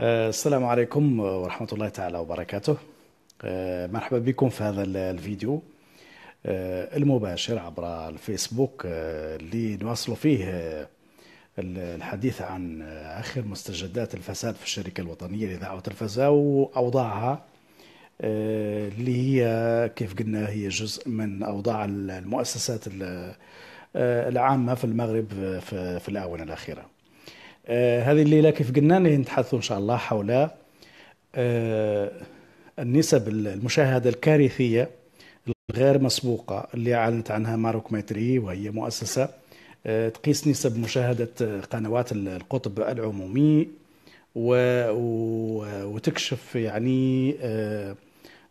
آه، السلام عليكم ورحمة الله تعالى وبركاته آه، مرحبا بكم في هذا الفيديو آه، المباشر عبر الفيسبوك اللي نواصل فيه الحديث عن آخر مستجدات الفساد في الشركة الوطنية للإذاعة والتلفزة وأوضاعها اللي هي كيف قلنا هي جزء من أوضاع المؤسسات العامة في المغرب في الآونة الأخيرة آه، هذه الليلة كيف قلنا نتحدث إن شاء الله حول آه، النسب المشاهدة الكارثية الغير مسبوقة اللي أعلنت عنها ماروك ميتري وهي مؤسسة آه، تقيس نسب مشاهدة قنوات القطب العمومي وتكشف يعني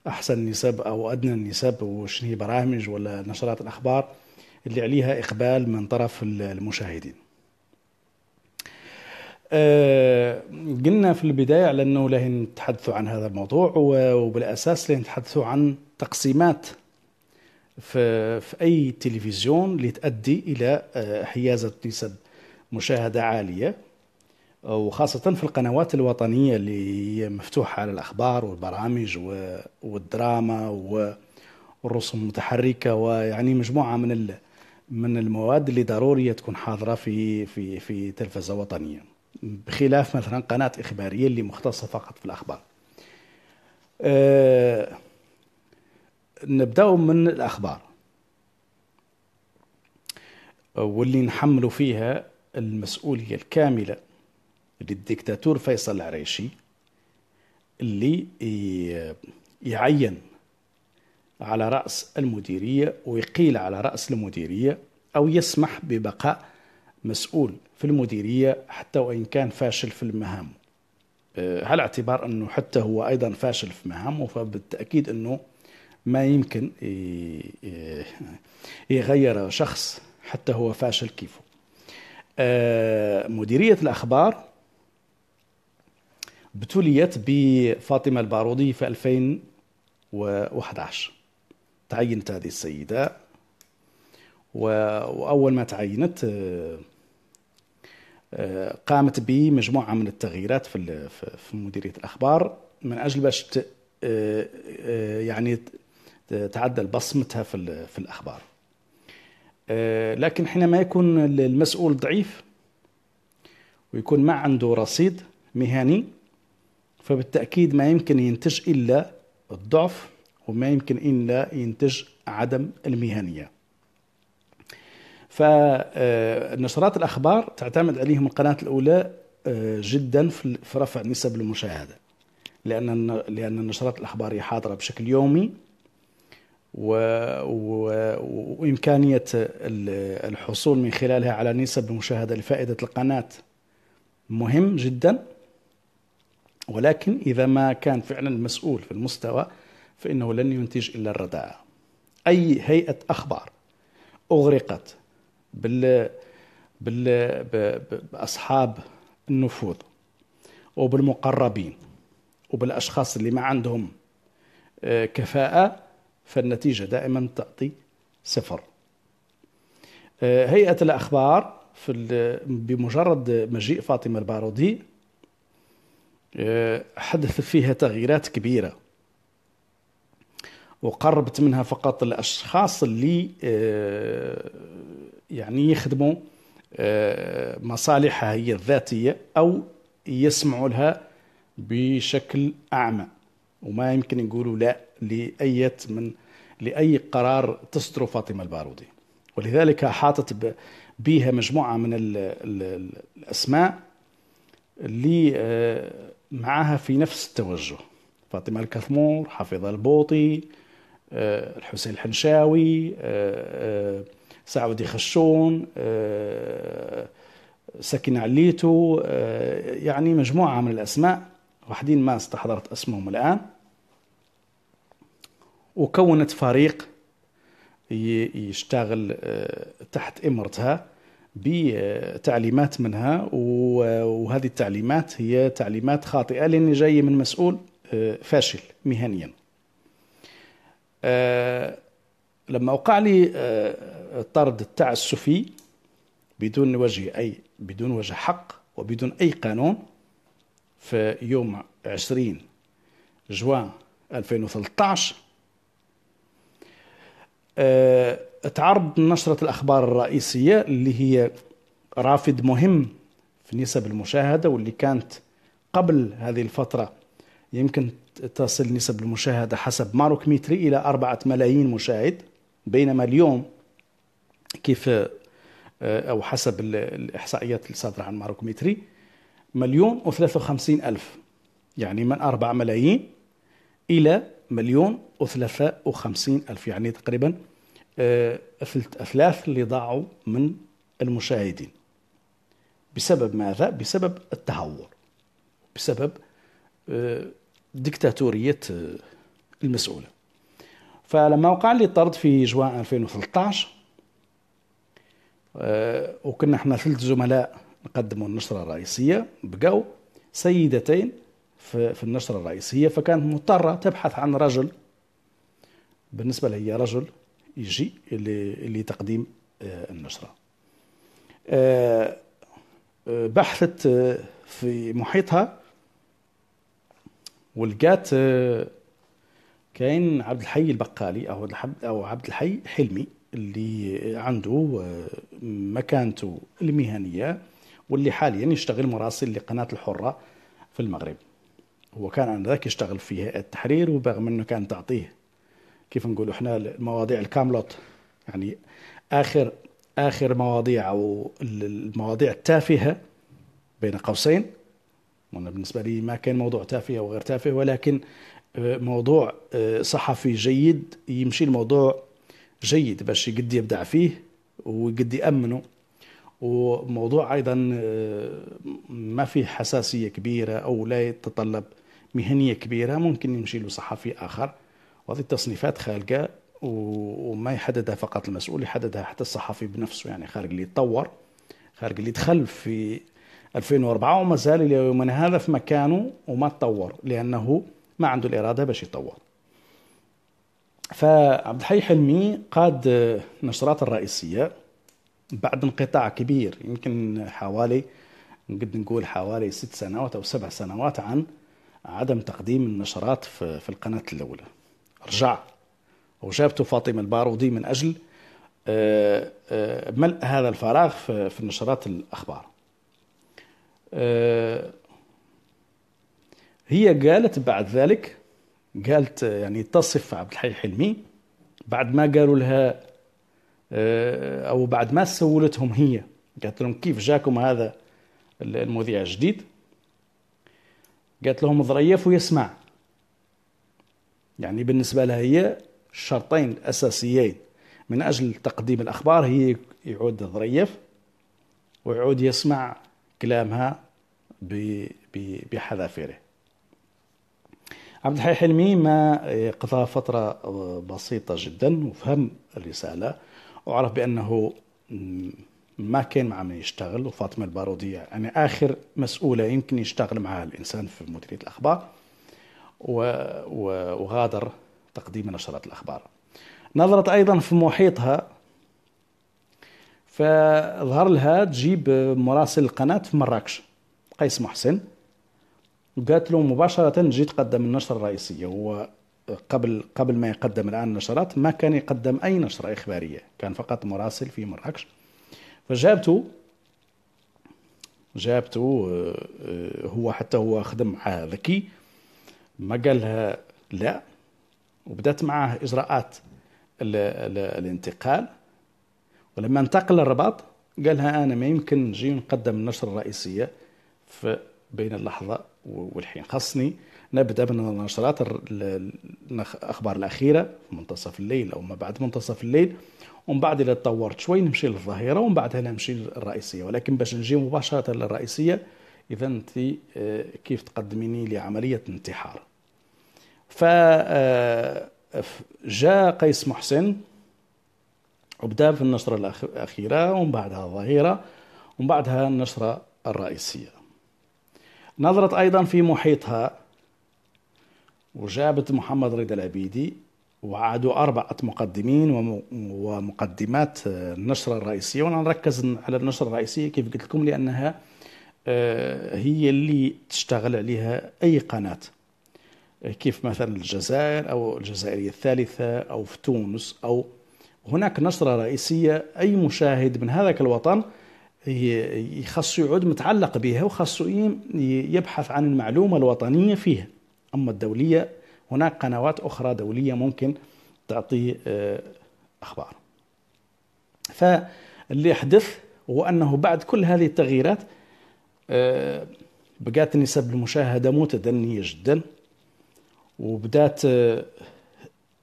أحسن نسب أو أدنى النسب وشنو هي برامج ولا نشرات الأخبار اللي عليها إقبال من طرف المشاهدين آه، قلنا في البداية على أنه لهن نتحدث عن هذا الموضوع وبالأساس لهن نتحدث عن تقسيمات في, في أي تلفزيون لتؤدي إلى آه، حيازة نسب مشاهدة عالية وخاصة في القنوات الوطنية اللي هي مفتوحة على الأخبار والبرامج والدراما والرسوم المتحركة ويعني مجموعة من من المواد اللي ضرورية تكون حاضرة في في في تلفزة وطنية. بخلاف مثلا قناة إخبارية اللي مختصة فقط في الأخبار أه، نبدأ من الأخبار واللي نحملوا فيها المسؤولية الكاملة للديكتاتور فيصل العريشي اللي يعين على رأس المديرية ويقيل على رأس المديرية أو يسمح ببقاء مسؤول في المديرية حتى وإن كان فاشل في المهام على آه، اعتبار أنه حتى هو أيضا فاشل في مهامه فبالتأكيد أنه ما يمكن يغير شخص حتى هو فاشل كيفه آه، مديرية الأخبار ابتليت بفاطمة البارودي في 2011 تعينت هذه السيدة وأول ما تعينت آه، قامت بمجموعه من التغييرات في في مديريه الاخبار من اجل باش آه، آه، يعني تعدل بصمتها في في الاخبار آه، لكن حينما يكون المسؤول ضعيف ويكون ما عنده رصيد مهني فبالتاكيد ما يمكن ينتج الا الضعف وما يمكن الا ينتج عدم المهنيه فنشرات الأخبار تعتمد عليهم القناة الأولى آه، جدا في رفع نسب المشاهدة لأن لأن النشرات هي حاضرة بشكل يومي و... و... وإمكانية الحصول من خلالها على نسب المشاهدة لفائدة القناة مهم جدا ولكن إذا ما كان فعلا مسؤول في المستوى فإنه لن ينتج إلا الرداءة أي هيئة أخبار أغرقت بال بال باصحاب النفوذ وبالمقربين وبالاشخاص اللي ما عندهم آه، كفاءه فالنتيجه دائما تعطي صفر آه، هيئه الاخبار في بمجرد مجيء فاطمه البارودي آه، حدث فيها تغييرات كبيره وقربت منها فقط الاشخاص اللي يعني يخدموا آه، مصالحها هي الذاتية أو يسمعوا لها بشكل أعمى وما يمكن يقولوا لا لأية من لأي قرار تصدره فاطمة البارودي ولذلك حاطت بها مجموعة من الـ الـ الأسماء اللي آه، معها في نفس التوجه فاطمة الكثمور حفيظة البوطي آه، الحسين الحنشاوي سعودي خشون آه، سكن عليتو آه، يعني مجموعة من الأسماء وحدين ما استحضرت اسمهم الآن وكونت فريق يشتغل آه، تحت إمرتها بتعليمات منها وهذه التعليمات هي تعليمات خاطئة لأن جاية من مسؤول فاشل مهنيا لما وقع لي طرد التعسفي بدون وجه أي بدون وجه حق وبدون أي قانون في يوم 20 جوان 2013 آه، تعرض نشرة الأخبار الرئيسية اللي هي رافد مهم في نسب المشاهدة واللي كانت قبل هذه الفترة يمكن تصل نسب المشاهدة حسب ماروك ميتري إلى أربعة ملايين مشاهد بينما اليوم كيف آه، أو حسب الإحصائيات اللي صادرة عن ماروكوميتري مليون و وخمسين ألف يعني من 4 ملايين إلى مليون وثلاثة وخمسين ألف يعني تقريبا أثلاث آه، اللي ضاعوا من المشاهدين بسبب ماذا؟ بسبب التهور بسبب آه، ديكتاتورية المسؤولة فلما وقع لي الطرد في جوان 2013 آه، وكنا احنا ثلث زملاء نقدموا النشرة الرئيسية بقوا سيدتين في, النشرة الرئيسية فكانت مضطرة تبحث عن رجل بالنسبة لها هي رجل يجي اللي, اللي تقديم آه، النشرة آه، بحثت في محيطها ولقات كاين عبد الحي البقالي او او عبد الحي حلمي اللي عنده آه، مكانته المهنيه واللي حاليا يشتغل مراسل لقناه الحره في المغرب هو كان انذاك يشتغل في التحرير وبرغم انه كان تعطيه كيف نقولوا احنا المواضيع الكاملوت يعني اخر اخر مواضيع او المواضيع التافهه بين قوسين بالنسبه لي ما كان موضوع تافه وغير تافه ولكن موضوع آه، صحفي جيد يمشي الموضوع جيد باش يقد يبدع فيه ويقد يأمنه وموضوع أيضا آه، ما فيه حساسية كبيرة أو لا يتطلب مهنية كبيرة ممكن يمشي له صحفي آخر وهذه التصنيفات خالقة وما يحددها فقط المسؤول يحددها حتى الصحفي بنفسه يعني خارج اللي يتطور خارج اللي دخل في 2004 وما زال الى يومنا هذا في مكانه وما تطور لانه ما عنده الاراده باش يطور فعبد الحي حلمي قاد النشرات الرئيسيه بعد انقطاع كبير يمكن حوالي قد نقول حوالي ست سنوات او سبع سنوات عن عدم تقديم النشرات في, في القناه الاولى رجع وجابته فاطمه البارودي من اجل آه، آه، ملء هذا الفراغ في نشرات الاخبار آه، هي قالت بعد ذلك قالت يعني تصف عبد الحي حلمي بعد ما قالوا لها آه، او بعد ما سولتهم هي قالت لهم كيف جاكم هذا المذيع الجديد قالت لهم ظريف ويسمع يعني بالنسبه لها هي الشرطين الاساسيين من اجل تقديم الاخبار هي يعود ظريف ويعود يسمع كلامها بحذافيره عبد الحي حلمي ما إيه، قضى فترة آه، بسيطة جدا وفهم الرسالة وعرف بأنه ما كان مع من يشتغل وفاطمة البارودية يعني آخر مسؤولة يمكن يشتغل معها الإنسان في مديرية الأخبار وغادر تقديم نشرات الأخبار نظرت أيضا في محيطها فظهر لها تجيب مراسل القناة في مراكش قيس محسن قالت له مباشرة جي تقدم النشرة الرئيسية هو قبل قبل ما يقدم الآن نشرات ما كان يقدم أي نشرة إخبارية كان فقط مراسل في مراكش فجابته جابته آه، آه، هو حتى هو خدم معها ذكي ما قالها لا وبدأت معاه إجراءات الانتقال ولما انتقل الرباط قالها أنا ما يمكن نجي نقدم النشرة الرئيسية في بين اللحظة والحين خصني نبدأ من الأخبار الأخيرة منتصف الليل أو ما بعد منتصف الليل ومن بعد إذا تطورت شوي نمشي للظهيرة ومن بعدها نمشي للرئيسية ولكن باش نجي مباشرة للرئيسية إذا أنت آه، كيف تقدميني لعملية انتحار آه، جاء قيس محسن وبدا في النشرة الأخيرة ومن بعدها الظهيرة ومن بعدها النشرة الرئيسية نظرت أيضا في محيطها وجابت محمد رضا العبيدي وعادوا أربعة مقدمين ومقدمات آه، النشرة الرئيسية وأنا نركز على النشرة الرئيسية كيف قلت لكم لأنها آه، هي اللي تشتغل عليها أي قناة آه، كيف مثلا الجزائر أو الجزائرية الثالثة أو في تونس أو هناك نشرة رئيسية أي مشاهد من هذاك الوطن يخصو يعود متعلق بها وخصو يبحث عن المعلومة الوطنية فيها أما الدولية هناك قنوات أخرى دولية ممكن تعطي آه، أخبار فاللي يحدث هو أنه بعد كل هذه التغييرات آه، بقات نسب المشاهدة متدنية جدا وبدات آه،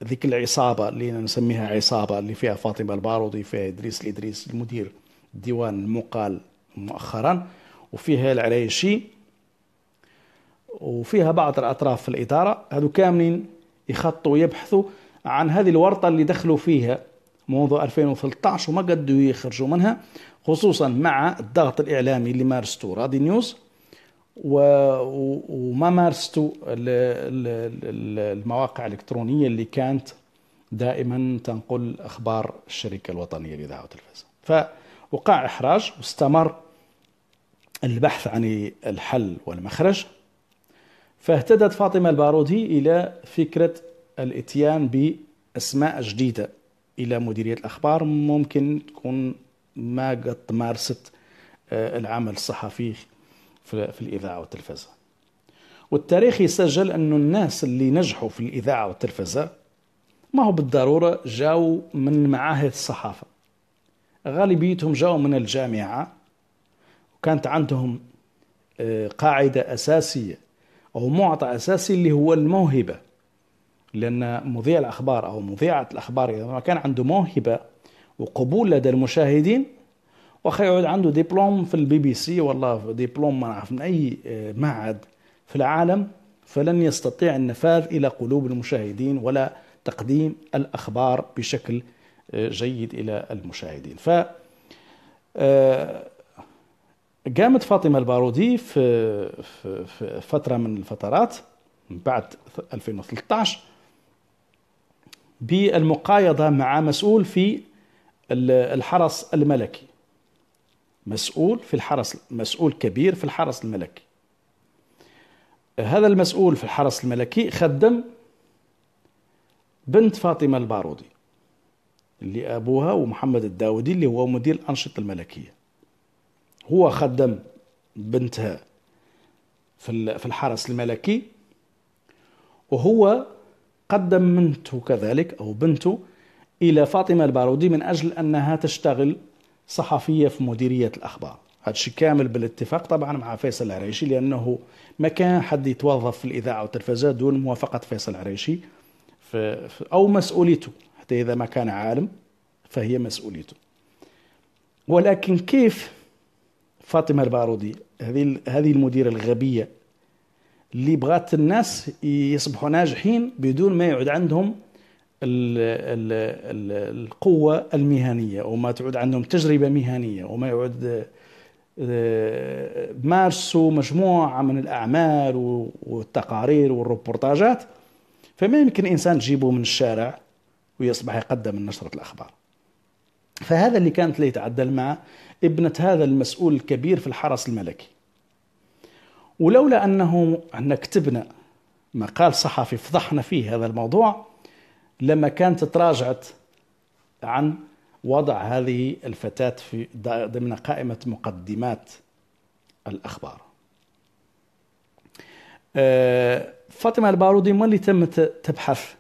ذيك العصابة اللي نسميها عصابة اللي فيها فاطمة البارودي فيها إدريس الإدريس المدير ديوان المقال مؤخرا وفيها العريشي وفيها بعض الأطراف في الإدارة هذو كاملين يخطوا ويبحثوا عن هذه الورطة اللي دخلوا فيها منذ 2013 وما قدوا يخرجوا منها خصوصا مع الضغط الإعلامي اللي مارستو رادي نيوز و... وما مارستو المواقع الإلكترونية اللي كانت دائما تنقل أخبار الشركة الوطنية للإذاعة والتلفزيون وقع إحراج واستمر البحث عن الحل والمخرج فاهتدت فاطمة البارودي إلى فكرة الاتيان بأسماء جديدة إلى مديرية الأخبار ممكن تكون ما قد مارست آه، العمل الصحفي في الإذاعة والتلفزة والتاريخ يسجل أن الناس اللي نجحوا في الإذاعة والتلفزة ما هو بالضرورة جاءوا من معاهد الصحافة غالبيتهم جاءوا من الجامعة وكانت عندهم آه، قاعدة أساسية أو معطى أساسي اللي هو الموهبة لأن مذيع الأخبار أو مذيعة الأخبار إذا ما كان عنده موهبة وقبول لدى المشاهدين واخا يعود عنده دبلوم في البي بي سي والله دبلوم ما نعرف من أي آه، معهد في العالم فلن يستطيع النفاذ إلى قلوب المشاهدين ولا تقديم الأخبار بشكل جيد إلى المشاهدين ف آه، قامت فاطمة البارودي في, فترة من الفترات من بعد 2013 بالمقايضة مع مسؤول في الحرس الملكي مسؤول في الحرس مسؤول كبير في الحرس الملكي هذا المسؤول في الحرس الملكي خدم بنت فاطمة البارودي اللي أبوها ومحمد الداودي اللي هو مدير الأنشطة الملكية هو خدم بنتها في في الحرس الملكي وهو قدم بنته كذلك أو بنته إلى فاطمة البارودي من أجل أنها تشتغل صحفية في مديرية الأخبار هذا الشيء كامل بالاتفاق طبعا مع فيصل العريشي لأنه ما كان حد يتوظف في الإذاعة والتلفزة دون موافقة فيصل العريشي أو مسؤوليته حتى إذا ما كان عالم فهي مسؤوليته ولكن كيف فاطمة البارودي هذه هذه المديرة الغبية اللي بغات الناس يصبحوا ناجحين بدون ما يعود عندهم القوة المهنية وما تعود عندهم تجربة مهنية وما يعود آه، آه، مارسوا مجموعة من الأعمال والتقارير والروبورتاجات فما يمكن إنسان تجيبه من الشارع ويصبح يقدم من نشرة الأخبار فهذا اللي كانت ليه تعدل مع ابنة هذا المسؤول الكبير في الحرس الملكي ولولا أنه أن كتبنا مقال صحفي فضحنا فيه هذا الموضوع لما كانت تراجعت عن وضع هذه الفتاة في ضمن قائمة مقدمات الأخبار آه، فاطمة البارودي ما اللي تم تبحث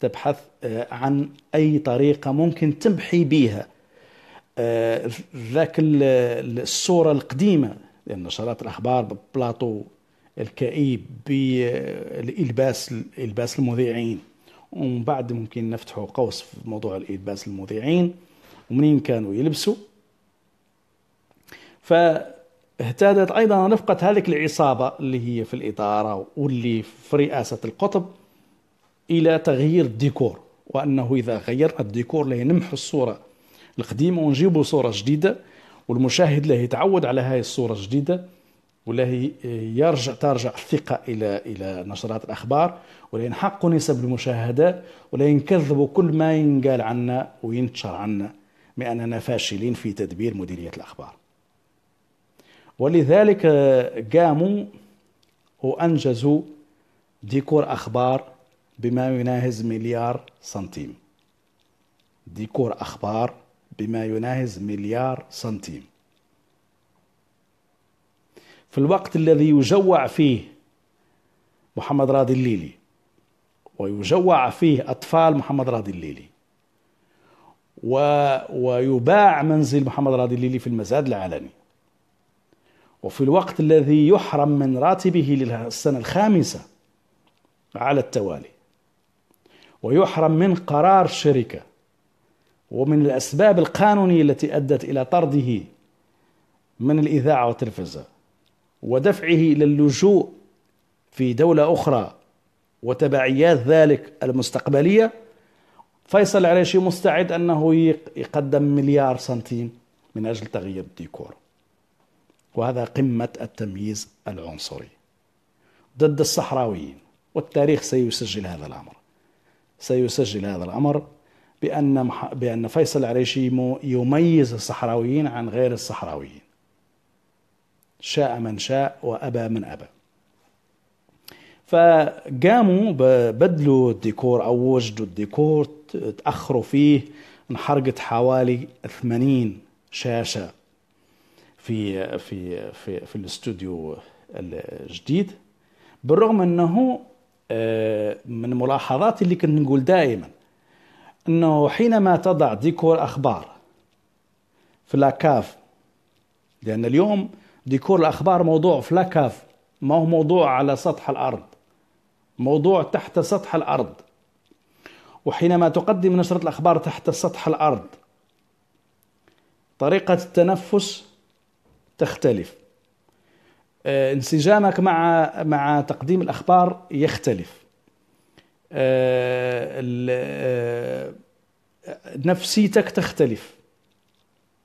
تبحث آه، عن أي طريقة ممكن تمحي بها آه، ذاك الصورة القديمة لأن نشرات الأخبار ببلاطو الكئيب بالإلباس الإلباس المذيعين ومن بعد ممكن نفتحوا قوس في موضوع الإلباس المذيعين ومنين كانوا يلبسوا فاهتادت أيضا رفقة هذيك العصابة اللي هي في الإدارة واللي في رئاسة القطب الى تغيير الديكور وانه اذا غيرنا الديكور لا نمحو الصوره القديمه ونجيبوا صوره جديده والمشاهد له يتعود على هاي الصوره الجديده ولا يرجع ترجع الثقه الى الى نشرات الاخبار ولا ينحق نسب المشاهدات ولا ينكذبوا كل ما ينقال عنا وينتشر عنا باننا فاشلين في تدبير مديريه الاخبار ولذلك قاموا وانجزوا ديكور اخبار بما يناهز مليار سنتيم ديكور أخبار بما يناهز مليار سنتيم في الوقت الذي يجوع فيه محمد راضي الليلي ويجوع فيه أطفال محمد راضي الليلي و... ويباع منزل محمد راضي الليلي في المزاد العلني وفي الوقت الذي يحرم من راتبه للسنة الخامسة على التوالي ويحرم من قرار الشركة ومن الأسباب القانونية التي أدت إلى طرده من الإذاعة والتلفزة ودفعه إلى اللجوء في دولة أخرى وتبعيات ذلك المستقبلية فيصل العريشي مستعد أنه يقدم مليار سنتيم من أجل تغيير الديكور وهذا قمة التمييز العنصري ضد الصحراويين والتاريخ سيسجل هذا الأمر سيسجل هذا الأمر بأن بأن فيصل العريشي يميز الصحراويين عن غير الصحراويين شاء من شاء وأبى من أبى فقاموا بدلوا الديكور أو وجدوا الديكور تأخروا فيه انحرقت حوالي 80 شاشة في في في في الاستوديو الجديد بالرغم انه من ملاحظاتي اللي كنت نقول دائما انه حينما تضع ديكور اخبار في لاكاف لان اليوم ديكور الاخبار موضوع في لاكاف ما هو موضوع على سطح الارض موضوع تحت سطح الارض وحينما تقدم نشرة الأخبار تحت سطح الأرض طريقة التنفس تختلف آه، انسجامك مع مع تقديم الاخبار يختلف آه، آه، نفسيتك تختلف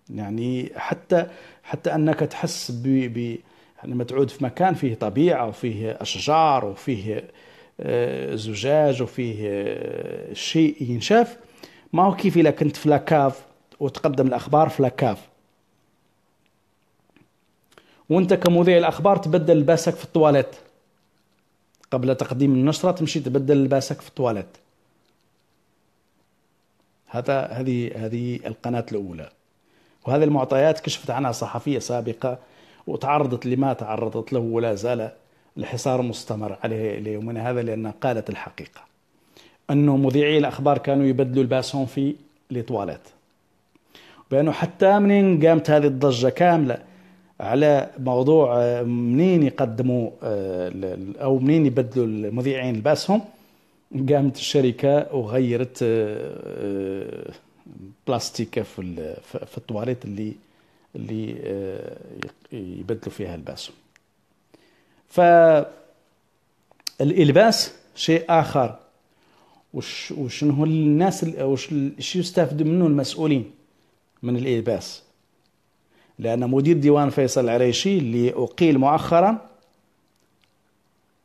يعني حتى حتى انك تحس ب يعني لما تعود في مكان فيه طبيعه وفيه اشجار وفيه زجاج وفيه شيء ينشاف ما هو كيف اذا كنت في لاكاف وتقدم الاخبار في لاكاف وانت كمذيع الاخبار تبدل لباسك في الطواليت قبل تقديم النشره تمشي تبدل لباسك في الطواليت هذا هذه هذه القناه الاولى وهذه المعطيات كشفت عنها صحفيه سابقه وتعرضت لما تعرضت له ولا زال الحصار مستمر عليه ليومنا هذا لأنها قالت الحقيقة أنه مذيعي الأخبار كانوا يبدلوا لباسهم في لطوالات بأنه حتى منين قامت هذه الضجة كاملة على موضوع آه، منين يقدموا آه، او منين يبدلوا المذيعين لباسهم قامت الشركه وغيرت آه، بلاستيكه في في الطواليت اللي اللي يبدلوا فيها لباسهم فالالباس شيء اخر وش وشنو الناس وش يستافدوا منه المسؤولين من الالباس لأن مدير ديوان فيصل العريشي اللي أقيل مؤخرا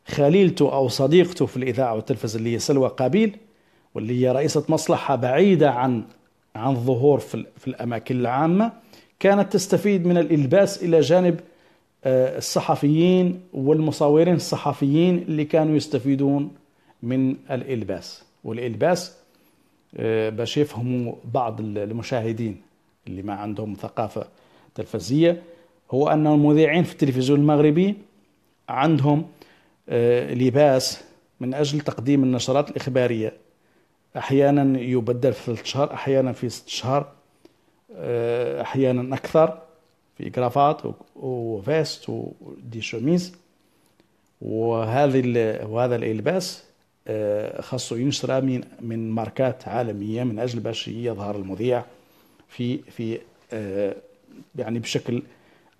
خليلته أو صديقته في الإذاعة والتلفزة اللي هي سلوى قابيل واللي هي رئيسة مصلحة بعيدة عن عن الظهور في, في الأماكن العامة كانت تستفيد من الإلباس إلى جانب آه، الصحفيين والمصورين الصحفيين اللي كانوا يستفيدون من الإلباس والإلباس آه، باش يفهموا بعض المشاهدين اللي ما عندهم ثقافة التلفزية هو أن المذيعين في التلفزيون المغربي عندهم آه، لباس من أجل تقديم النشرات الإخبارية أحيانا يبدل في ثلاث شهر أحيانا في ست شهر آه، أحيانا أكثر في كرافات وفيست ودي شوميز وهذه وهذا الإلباس آه، خاصه ينشر من من ماركات عالمية من أجل باش يظهر المذيع في في يعني بشكل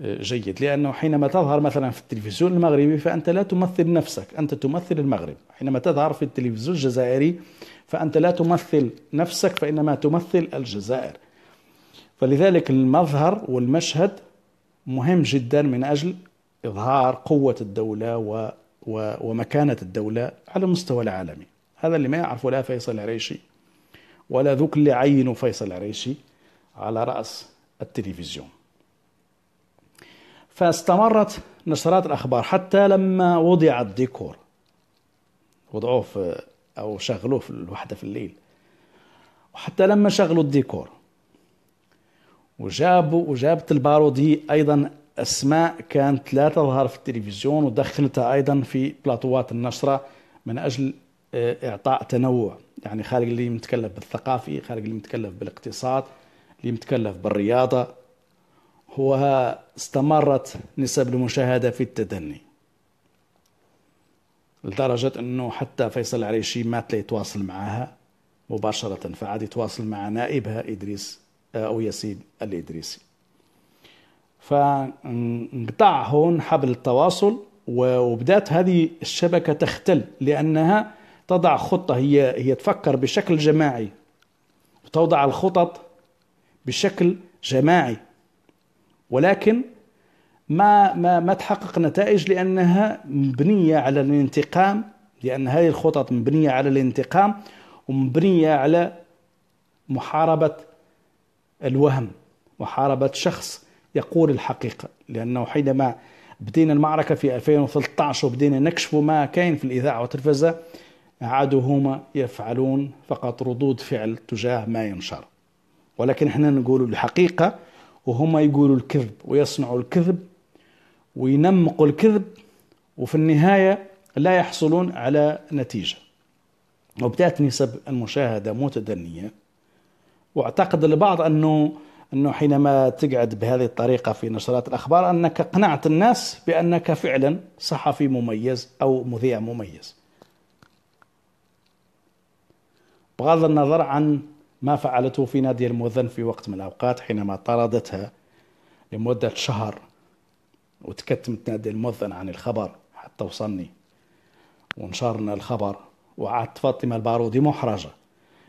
آه، جيد لأنه حينما تظهر مثلا في التلفزيون المغربي فأنت لا تمثل نفسك أنت تمثل المغرب حينما تظهر في التلفزيون الجزائري فأنت لا تمثل نفسك فإنما تمثل الجزائر فلذلك المظهر والمشهد مهم جدا من أجل إظهار قوة الدولة و و ومكانة الدولة على المستوى العالمي هذا اللي ما يعرفه لا فيصل العريشي ولا ذوك اللي عينوا فيصل العريشي على رأس التلفزيون فاستمرت نشرات الأخبار حتى لما وضع الديكور وضعوه في أو شغلوه في الوحدة في الليل وحتى لما شغلوا الديكور وجابوا وجابت البارودي أيضا أسماء كانت لا تظهر في التلفزيون ودخلتها أيضا في بلاطوات النشرة من أجل آه، إعطاء تنوع يعني خالق اللي متكلف بالثقافي خالق اللي متكلف بالاقتصاد اللي متكلف بالرياضة هو استمرت نسب المشاهدة في التدني لدرجة أنه حتى فيصل العريشي مات ليتواصل معها مباشرة فعاد يتواصل مع نائبها إدريس آه، أو ياسين الإدريسي فانقطع هون حبل التواصل وبدات هذه الشبكه تختل لانها تضع خطه هي هي تفكر بشكل جماعي وتوضع الخطط بشكل جماعي ولكن ما ما ما تحقق نتائج لانها مبنيه على الانتقام لان هذه الخطط مبنيه على الانتقام ومبنيه على محاربه الوهم محاربه شخص يقول الحقيقه لانه حينما بدينا المعركه في 2013 وبدينا نكشف ما كاين في الاذاعه والتلفزه عادوا هما يفعلون فقط ردود فعل تجاه ما ينشر ولكن احنا نقول الحقيقة وهم يقولوا الكذب ويصنعوا الكذب وينمقوا الكذب وفي النهاية لا يحصلون على نتيجة وبدأت نسب المشاهدة متدنية واعتقد البعض أنه أنه حينما تقعد بهذه الطريقة في نشرات الأخبار أنك أقنعت الناس بأنك فعلا صحفي مميز أو مذيع مميز بغض النظر عن ما فعلته في نادي المؤذن في وقت من الأوقات حينما طردتها لمدة شهر وتكتمت نادي المؤذن عن الخبر حتى وصلني ونشرنا الخبر وعدت فاطمة البارودي محرجة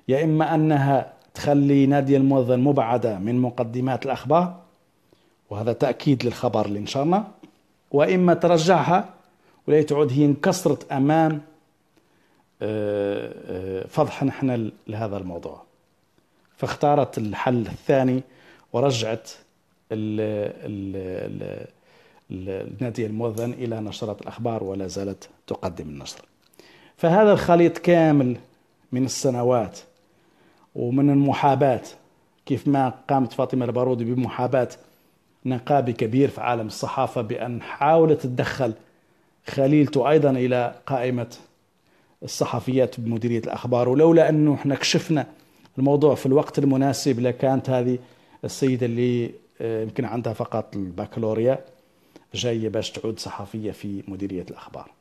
يا إما أنها تخلي نادي المؤذن مبعدة من مقدمات الأخبار وهذا تأكيد للخبر اللي نشرنا وإما ترجعها ولا تعود هي انكسرت أمام آه، آه، فضحنا نحن لهذا الموضوع فاختارت الحل الثاني ورجعت الـ الـ الـ النادي المؤذن إلى نشرة الأخبار ولا زالت تقدم النشر فهذا الخليط كامل من السنوات ومن المحاباة كيف ما قامت فاطمة البارودي بمحاباة نقابي كبير في عالم الصحافة بأن حاولت تدخل خليلته أيضا إلى قائمة الصحفيات بمديرية الأخبار ولولا أنه احنا كشفنا الموضوع في الوقت المناسب لكانت هذه السيدة اللي آه، يمكن عندها فقط البكالوريا جاية باش تعود صحفية في مديرية الأخبار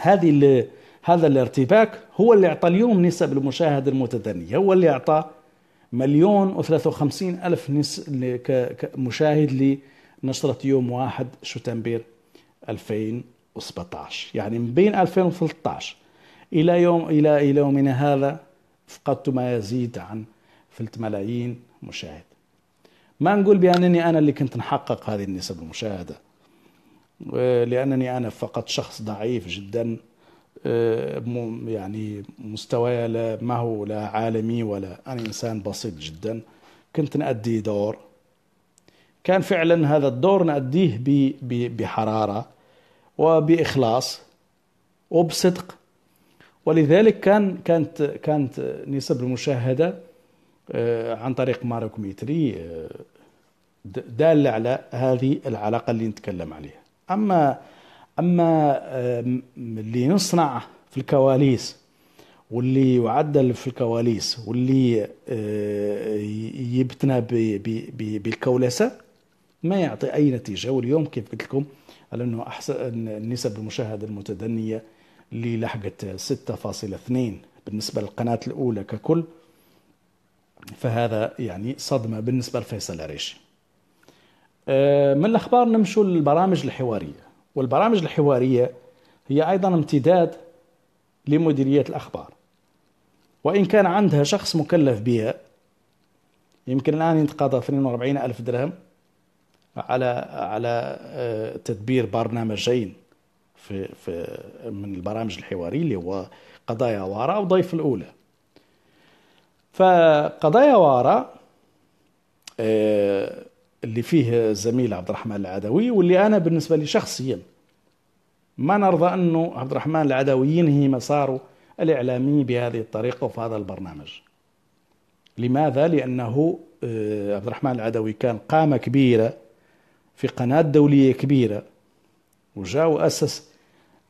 هذه اللي هذا الارتباك هو اللي أعطى اليوم نسب المشاهدة المتدنية هو اللي أعطى مليون و53 ألف نس... مشاهد لنشرة يوم واحد شتنبر 2017 يعني من بين 2013 إلى يوم إلى إلى يومنا هذا فقدت ما يزيد عن ثلث ملايين مشاهد ما نقول بأنني أنا اللي كنت نحقق هذه النسب المشاهدة لأنني أنا فقط شخص ضعيف جدا يعني مستواي لا ما هو لا عالمي ولا أنا إنسان بسيط جدا كنت نأدي دور كان فعلا هذا الدور نأديه بحرارة وبإخلاص وبصدق ولذلك كان كانت كانت نسب المشاهده آه، عن طريق ماركوميتري آه، داله على هذه العلاقه اللي نتكلم عليها اما اما اللي نصنع في الكواليس واللي يعدل في الكواليس واللي آه، يبتنا بالكولسه ما يعطي اي نتيجه واليوم كيف قلت لكم على انه احسن النسب المشاهده المتدنيه اللي لحقت 6.2 بالنسبة للقناة الأولى ككل فهذا يعني صدمة بالنسبة لفيصل عريشي آه، من الأخبار نمشوا للبرامج الحوارية والبرامج الحوارية هي أيضا امتداد لمديرية الأخبار وإن كان عندها شخص مكلف بها يمكن الآن يتقاضى 42 ألف درهم على على آه، تدبير برنامجين في, في من البرامج الحواريه اللي هو قضايا وراء وضيف الأولى فقضايا وراء آه، اللي فيه الزميل عبد الرحمن العدوي واللي أنا بالنسبة لي شخصيا ما نرضى أنه عبد الرحمن العدوي ينهي مساره الإعلامي بهذه الطريقة وفي هذا البرنامج لماذا؟ لأنه آه، عبد الرحمن العدوي كان قامة كبيرة في قناة دولية كبيرة وجاء وأسس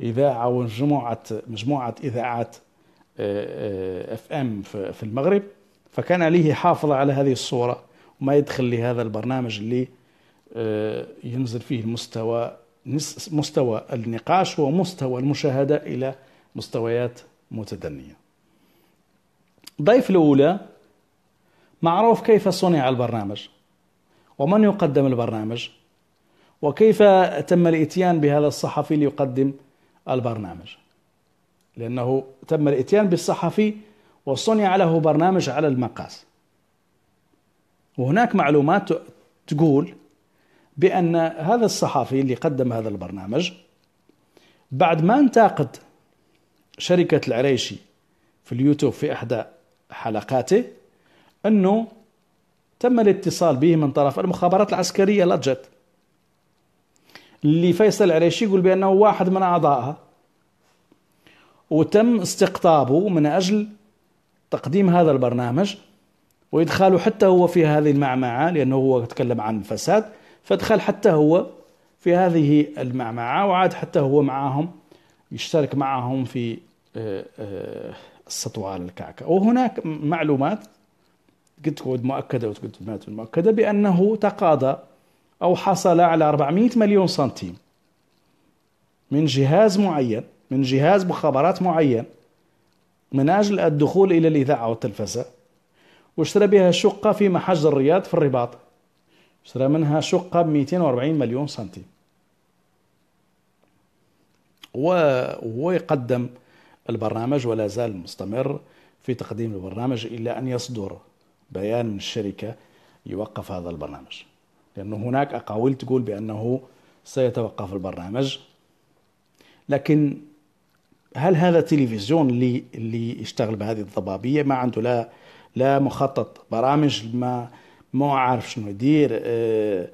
اذاعه ومجموعه مجموعه اذاعات اف آه، ام آه، في المغرب فكان عليه يحافظ على هذه الصوره وما يدخل لهذا البرنامج اللي آه، ينزل فيه المستوى مستوى النقاش ومستوى المشاهده الى مستويات متدنيه. ضيف الاولى معروف كيف صنع البرنامج ومن يقدم البرنامج وكيف تم الاتيان بهذا الصحفي ليقدم البرنامج لأنه تم الإتيان بالصحفي وصنع له برنامج على المقاس وهناك معلومات تقول بأن هذا الصحفي اللي قدم هذا البرنامج بعد ما انتقد شركة العريشي في اليوتيوب في إحدى حلقاته أنه تم الاتصال به من طرف المخابرات العسكرية لجت اللي فيصل العريشي يقول بأنه واحد من أعضائها وتم استقطابه من أجل تقديم هذا البرنامج وإدخاله حتى هو في هذه المعمعة لأنه هو تكلم عن الفساد فادخل حتى هو في هذه المعمعة وعاد حتى هو معهم يشترك معهم في آه، آه، السطوة على الكعكة وهناك معلومات قد تكون مؤكدة وقلت مؤكدة بأنه تقاضى أو حصل على 400 مليون سنتيم من جهاز معين من جهاز مخابرات معين من أجل الدخول إلى الإذاعة والتلفزة واشترى بها شقة في محج الرياض في الرباط اشترى منها شقة ب 240 مليون سنتيم وهو يقدم البرنامج ولا زال مستمر في تقديم البرنامج إلى أن يصدر بيان من الشركة يوقف هذا البرنامج لأن هناك أقاويل تقول بأنه سيتوقف البرنامج لكن هل هذا تلفزيون اللي اللي يشتغل بهذه الضبابيه ما عنده لا لا مخطط برامج ما ما عارف شنو يدير آه،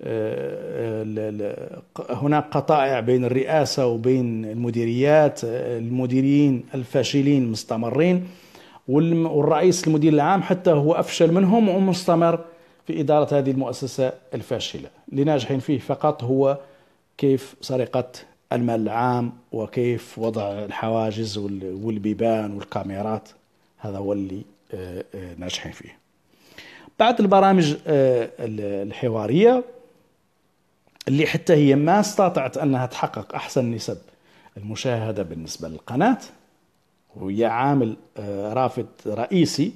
آه، هناك قطائع بين الرئاسه وبين المديريات آه، المديرين الفاشلين مستمرين والرئيس المدير العام حتى هو افشل منهم ومستمر في إدارة هذه المؤسسة الفاشلة لناجحين فيه فقط هو كيف سرقة المال العام وكيف وضع الحواجز والبيبان والكاميرات هذا هو اللي آه، آه، ناجحين فيه بعد البرامج آه، الحوارية اللي حتى هي ما استطاعت أنها تحقق أحسن نسب المشاهدة بالنسبة للقناة وهي عامل رافد رئيسي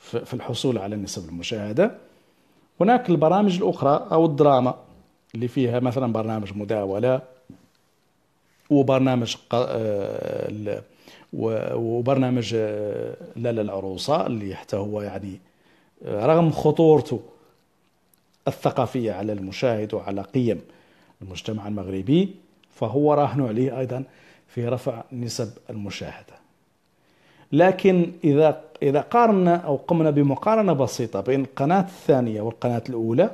في الحصول على نسب المشاهدة هناك البرامج الأخرى أو الدراما اللي فيها مثلا برنامج مداولة وبرنامج آه، وبرنامج لالا آه، العروسة اللي حتى هو يعني آه، رغم خطورته الثقافية على المشاهد وعلى قيم المجتمع المغربي فهو راهن عليه أيضا في رفع نسب المشاهدة لكن إذا إذا قارنا أو قمنا بمقارنة بسيطة بين القناة الثانية والقناة الأولى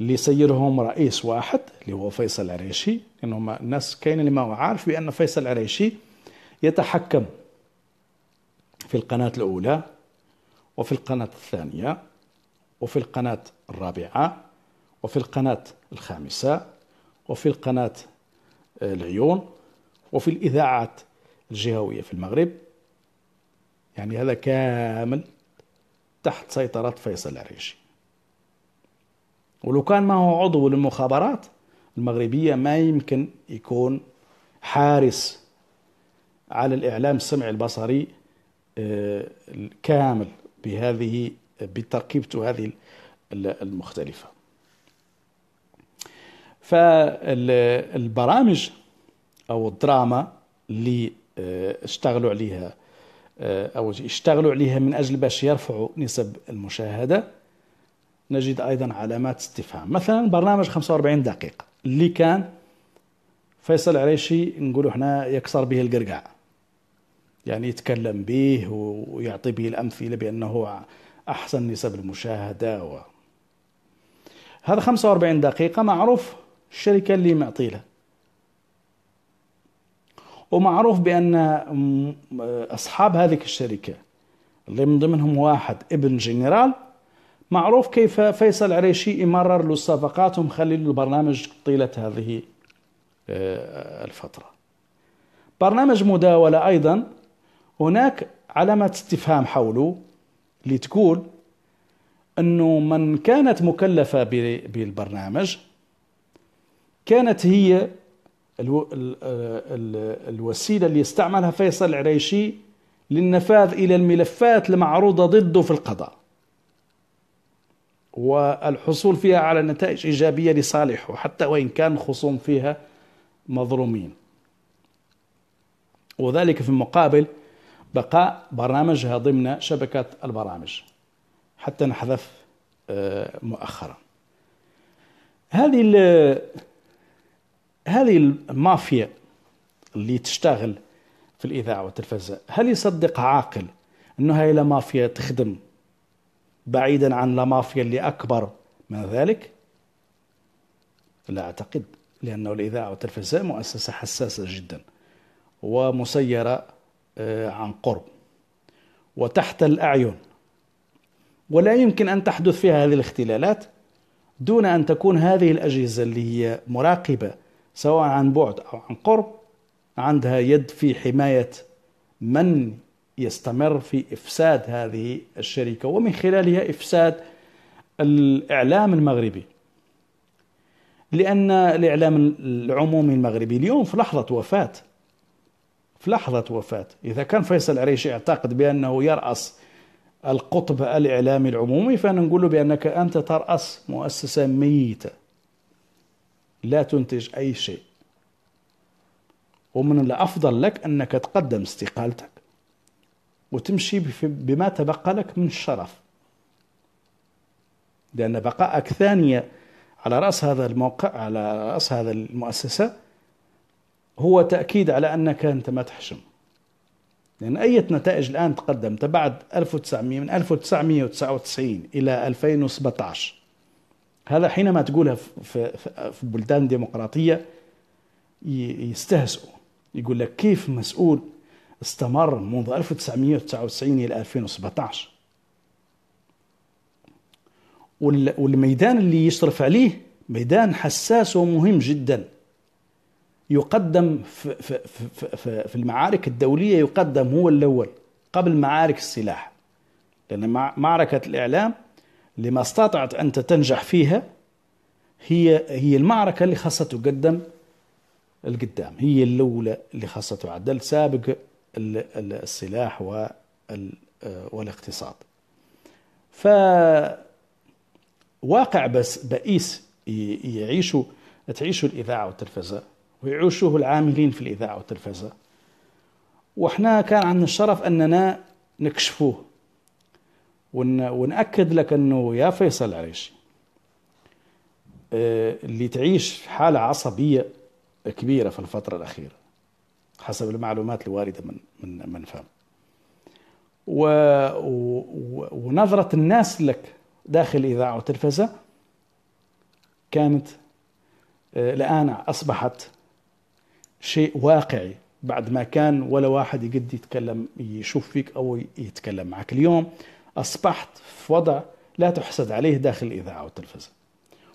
اللي يسيرهم رئيس واحد اللي هو فيصل العريشي لأنهم الناس كاين اللي ما عارف بأن فيصل العريشي يتحكم في القناة الأولى وفي القناة الثانية وفي القناة الرابعة وفي القناة الخامسة وفي القناة العيون وفي الإذاعات الجهوية في المغرب يعني هذا كامل تحت سيطرة فيصل العريشي ولو كان ما هو عضو للمخابرات المغربية ما يمكن يكون حارس على الإعلام السمعي البصري آه، كامل بهذه بتركيبته هذه المختلفة فالبرامج أو الدراما اللي آه، اشتغلوا عليها آه، أو يشتغلوا عليها من أجل باش يرفعوا نسب المشاهدة نجد أيضا علامات استفهام مثلا برنامج 45 دقيقة اللي كان فيصل عريشي نقولوا احنا يكسر به القرقع يعني يتكلم به ويعطي به الأمثلة بأنه أحسن نسب المشاهدة و... هذا 45 دقيقة معروف الشركة اللي معطيلها ومعروف بأن أصحاب هذه الشركة اللي من ضمنهم واحد ابن جنرال معروف كيف فيصل عريشي يمرر له الصفقات ومخلي له البرنامج طيلة هذه آه، الفترة برنامج مداولة أيضا هناك علامة استفهام حوله اللي تقول أنه من كانت مكلفة بالبرنامج كانت هي الوسيلة اللي يستعملها فيصل العريشي للنفاذ إلى الملفات المعروضة ضده في القضاء والحصول فيها على نتائج إيجابية لصالحه حتى وإن كان خصوم فيها مظلومين وذلك في المقابل بقاء برامجها ضمن شبكة البرامج حتى نحذف آه، مؤخرا هذه هذه المافيا اللي تشتغل في الإذاعة والتلفزة هل يصدق عاقل أنه هاي لا مافيا تخدم بعيدا عن لا مافيا اللي أكبر من ذلك لا أعتقد لأنه الإذاعة والتلفزة مؤسسة حساسة جدا ومسيرة آه، عن قرب وتحت الأعين ولا يمكن أن تحدث فيها هذه الاختلالات دون أن تكون هذه الأجهزة اللي هي مراقبة سواء عن بعد أو عن قرب عندها يد في حماية من يستمر في إفساد هذه الشركة ومن خلالها إفساد الإعلام المغربي لأن الإعلام العمومي المغربي اليوم في لحظة وفاة في لحظة وفاة إذا كان فيصل عريشي يعتقد بأنه يرأس القطب الإعلامي العمومي فأنا نقول له بأنك أنت ترأس مؤسسة ميتة لا تنتج أي شيء ومن الأفضل لك أنك تقدم استقالتك وتمشي بما تبقى لك من الشرف لأن بقاءك ثانية على رأس هذا الموقع على رأس هذا المؤسسة هو تأكيد على أنك أنت ما تحشم لأن أي نتائج الآن تقدمت بعد 1900 من 1999 إلى 2017 هذا حينما تقولها في, في بلدان ديمقراطية يستهزئوا يقول لك كيف مسؤول استمر منذ 1999 إلى 2017 والميدان اللي يشرف عليه ميدان حساس ومهم جدا يقدم في, في, في, في المعارك الدولية يقدم هو الأول قبل معارك السلاح لأن معركة الإعلام لما استطعت أنت تنجح فيها هي هي المعركة اللي خاصة تقدم القدام هي الأولى اللي خاصة تعدل سابق السلاح آه، والاقتصاد ف واقع بس بئيس يعيش تعيشه الإذاعة والتلفزة ويعيشوه العاملين في الإذاعة والتلفزة وإحنا كان عندنا الشرف أننا نكشفوه ونأكد لك أنه يا فيصل عريشي آه، اللي تعيش حالة عصبية كبيرة في الفترة الأخيرة حسب المعلومات الواردة من من من فهم و... و... ونظرة الناس لك داخل إذاعة وتلفزة كانت الآن آه، أصبحت شيء واقعي بعد ما كان ولا واحد يقد يتكلم يشوف فيك أو يتكلم معك اليوم أصبحت في وضع لا تحسد عليه داخل الإذاعة والتلفزة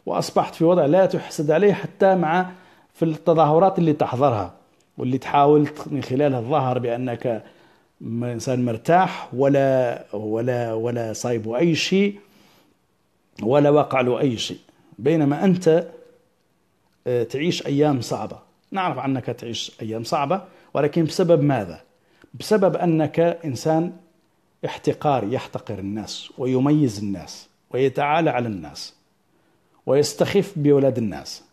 وأصبحت في وضع لا تحسد عليه حتى مع في التظاهرات اللي تحضرها واللي تحاول من خلالها الظهر بأنك إنسان مرتاح ولا ولا ولا صايب أي شيء ولا وقع له أي شيء بينما أنت آه، تعيش أيام صعبة نعرف أنك تعيش أيام صعبة ولكن بسبب ماذا؟ بسبب أنك إنسان احتقار يحتقر الناس ويميز الناس ويتعالى على الناس ويستخف بولاد الناس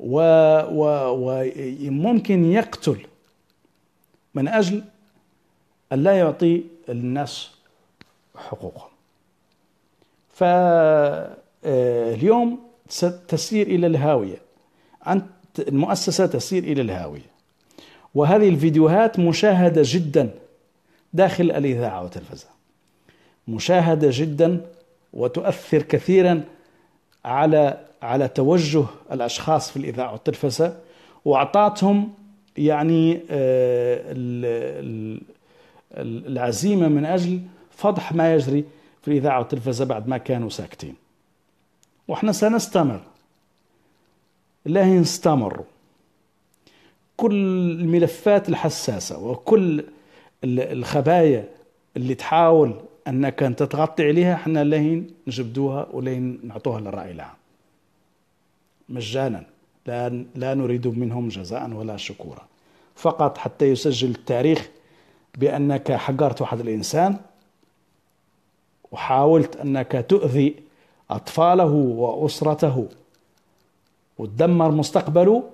وممكن يقتل من أجل أن لا يعطي الناس حقوقهم فاليوم آه، تسير إلى الهاوية أنت المؤسسة تسير إلى الهاوية وهذه الفيديوهات مشاهدة جدا داخل الإذاعة والتلفزة مشاهدة جدا وتؤثر كثيرا على على توجه الأشخاص في الإذاعة والتلفزة وأعطاتهم يعني آه، العزيمة من أجل فضح ما يجري في الإذاعة والتلفزة بعد ما كانوا ساكتين وإحنا سنستمر لا يستمر كل الملفات الحساسة وكل الخبايا اللي تحاول انك انت تغطي عليها احنا لين نجبدوها ولين نعطوها للراي العام مجانا لا لا نريد منهم جزاء ولا شكورا فقط حتى يسجل التاريخ بانك حقرت واحد الانسان وحاولت انك تؤذي اطفاله واسرته وتدمر مستقبله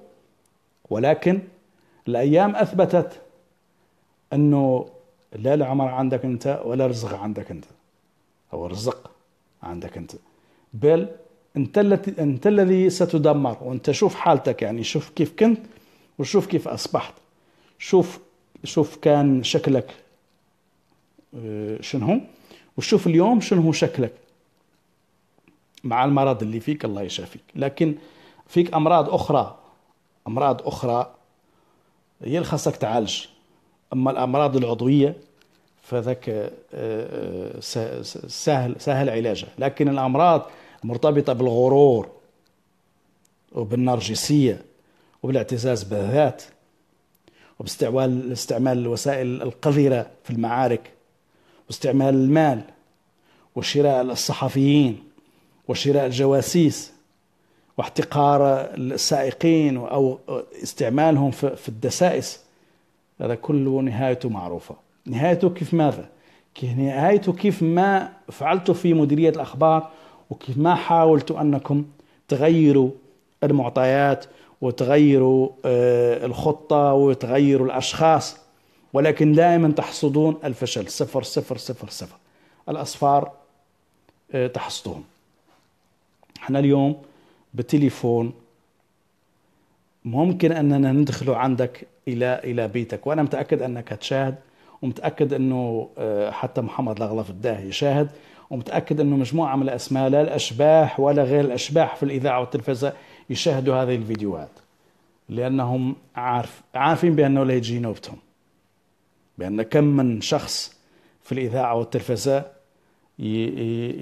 ولكن الايام اثبتت انه لا العمر عندك انت ولا رزق عندك انت هو رزق عندك انت بل انت التي انت الذي ستدمر وانت شوف حالتك يعني شوف كيف كنت وشوف كيف اصبحت شوف شوف كان شكلك آه، شنو وشوف اليوم شنو هو شكلك مع المرض اللي فيك الله يشافيك لكن فيك امراض اخرى امراض اخرى هي اللي خاصك تعالج أما الأمراض العضوية فذاك آه، آه، سهل سهل علاجه لكن الأمراض مرتبطة بالغرور وبالنرجسية وبالاعتزاز بالذات وباستعمال استعمال الوسائل القذرة في المعارك واستعمال المال وشراء الصحفيين وشراء الجواسيس واحتقار السائقين أو استعمالهم في الدسائس هذا كله نهايته معروفة نهايته كيف ماذا؟ نهايته كيف ما فعلت في مديرية الأخبار وكيف ما حاولت أنكم تغيروا المعطيات وتغيروا آه، الخطة وتغيروا الأشخاص ولكن دائما تحصدون الفشل صفر صفر صفر صفر الأصفار آه، تحصدون احنا اليوم بتليفون ممكن اننا ندخله عندك الى الى بيتك وانا متاكد انك هتشاهد ومتاكد انه آه، حتى محمد الاغلف الداهي يشاهد ومتاكد انه مجموعه من الاسماء لا الاشباح ولا غير الاشباح في الاذاعه والتلفزه يشاهدوا هذه الفيديوهات لانهم عارف عارفين بانه لا يجي نوبتهم بان كم من شخص في الاذاعه والتلفزه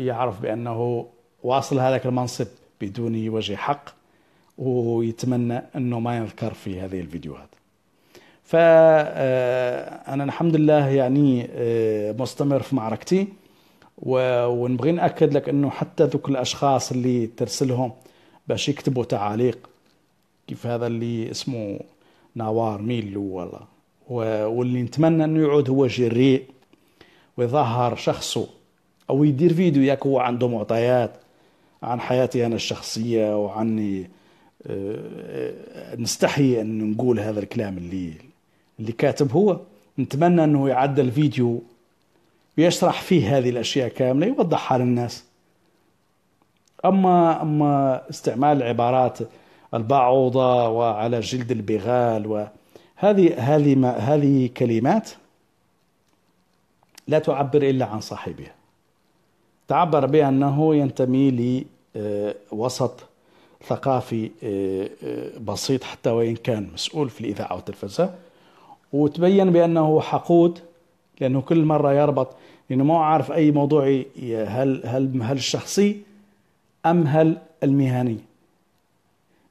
يعرف بانه واصل هذاك المنصب بدون وجه حق ويتمنى انه ما يذكر في هذه الفيديوهات فانا آه، الحمد لله يعني آه، مستمر في معركتي ونبغي ناكد لك انه حتى ذوك الاشخاص اللي ترسلهم باش يكتبوا تعاليق كيف هذا اللي اسمه نوار ميلو ولا واللي نتمنى انه يعود هو جري ويظهر شخصه او يدير فيديو ياك هو عنده معطيات عن حياتي انا الشخصيه وعني آه، آه، نستحي ان نقول هذا الكلام اللي اللي كاتب هو نتمنى انه يعد الفيديو ويشرح فيه هذه الاشياء كامله يوضحها للناس اما اما استعمال عبارات البعوضه وعلى جلد البغال وهذه هذه ما هذه كلمات لا تعبر الا عن صاحبها تعبر بانه ينتمي لوسط ثقافي آه، آه، بسيط حتى وإن كان مسؤول في الإذاعة والتلفزة وتبين بأنه حقود لأنه كل مرة يربط لأنه ما عارف أي موضوع هل هل هل الشخصي أم هل المهني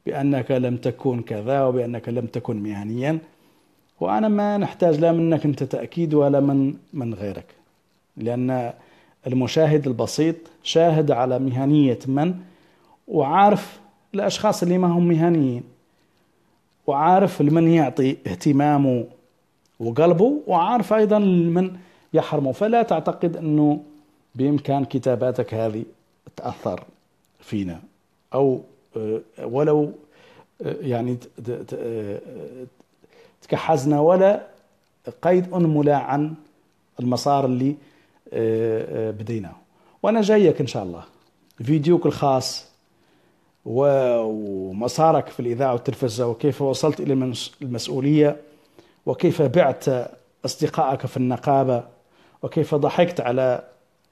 بأنك لم تكن كذا وبأنك لم تكن مهنيا وأنا ما نحتاج لا منك أنت تأكيد ولا من من غيرك لأن المشاهد البسيط شاهد على مهنية من وعارف الاشخاص اللي ما هم مهنيين وعارف لمن يعطي اهتمامه وقلبه وعارف أيضا لمن يحرمه فلا تعتقد أنه بإمكان كتاباتك هذه تأثر فينا أو آه، ولو آه، يعني آه، تكحزنا ولا قيد أنملى عن المسار اللي بديناه وأنا جايك إن شاء الله فيديوك الخاص ومسارك في الإذاعة والتلفزة وكيف وصلت إلى المسؤولية وكيف بعت أصدقائك في النقابة وكيف ضحكت على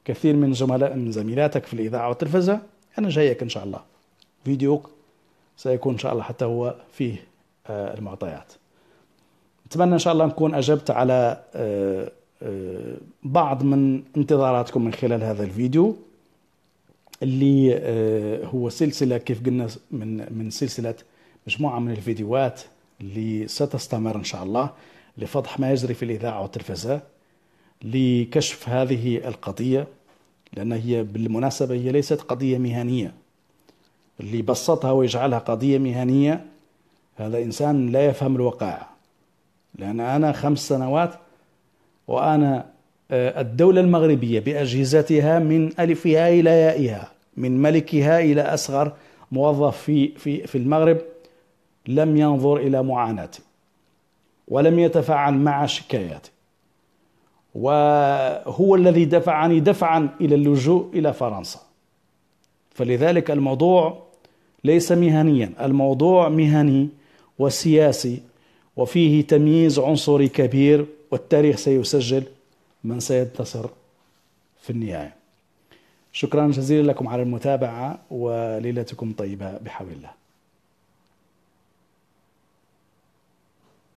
كثير من زملاء من زميلاتك في الإذاعة والتلفزة أنا جايك إن شاء الله فيديوك سيكون إن شاء الله حتى هو فيه آه، المعطيات أتمنى إن شاء الله نكون أجبت على آه، آه، بعض من انتظاراتكم من خلال هذا الفيديو اللي آه، هو سلسله كيف قلنا من من سلسله مجموعه من الفيديوهات اللي ستستمر ان شاء الله لفضح ما يجري في الاذاعه والتلفزه لكشف هذه القضيه لان هي بالمناسبه هي ليست قضيه مهنيه اللي بسطها ويجعلها قضيه مهنيه هذا انسان لا يفهم الوقائع لان انا خمس سنوات وانا آه، الدولة المغربية بأجهزتها من ألفها إلى يائها من ملكها إلى أصغر موظف في في في المغرب لم ينظر إلى معاناتي ولم يتفاعل مع شكاياتي وهو الذي دفعني دفعا إلى اللجوء إلى فرنسا فلذلك الموضوع ليس مهنيا الموضوع مهني وسياسي وفيه تمييز عنصري كبير والتاريخ سيسجل من سينتصر في النهايه شكرا جزيلا لكم على المتابعة وليلتكم طيبة بحول الله